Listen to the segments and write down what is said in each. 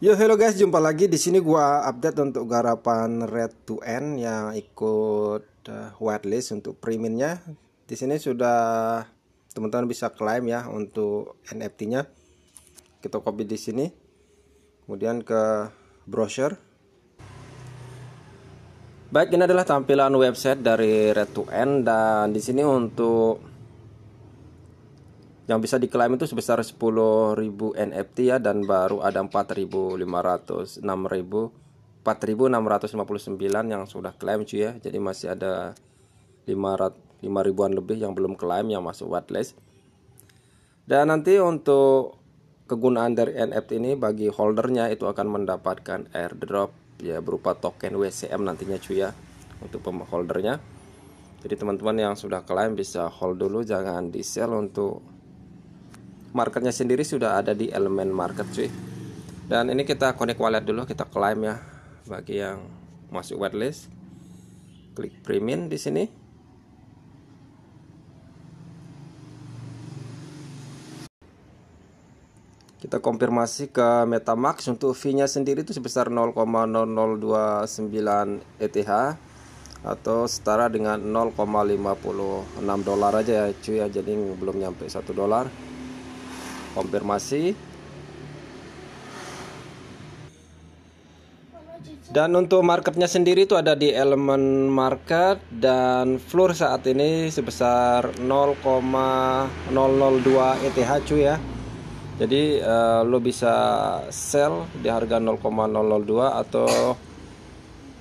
Yo hello guys, jumpa lagi di sini gua update untuk garapan red to n yang ikut eh, whitelist untuk priminnya. Di sini sudah teman-teman bisa klaim ya untuk NFT-nya. Kita copy di sini. Kemudian ke browser. Baik, ini adalah tampilan website dari red to n dan di sini untuk yang bisa diklaim itu sebesar 10.000 NFT ya dan baru ada 4.500 6.000 4.659 yang sudah klaim cuy ya. Jadi masih ada 500 5000 ribuan lebih yang belum klaim yang masuk whitelist. Dan nanti untuk kegunaan dari NFT ini bagi holdernya itu akan mendapatkan airdrop ya berupa token WCM nantinya cuy ya untuk holdernya. Jadi teman-teman yang sudah klaim bisa hold dulu jangan di sell untuk marketnya sendiri sudah ada di elemen market cuy dan ini kita connect wallet dulu kita claim ya bagi yang masuk whitelist klik premium di sini kita konfirmasi ke metamax untuk fee-nya sendiri itu sebesar 0,0029 ETH atau setara dengan 0,56 dolar aja ya cuy ya jadi belum nyampe 1 dolar konfirmasi dan untuk marketnya sendiri itu ada di elemen market dan floor saat ini sebesar 0,002 ETH cuy ya jadi uh, lo bisa sell di harga 0,002 atau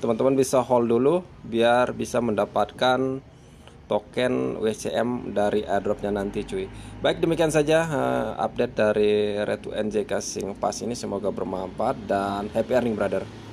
teman-teman bisa hold dulu biar bisa mendapatkan token WCM dari airdropnya nanti cuy baik demikian saja uh, update dari Red2NJK Singpass ini semoga bermanfaat dan happy earning brother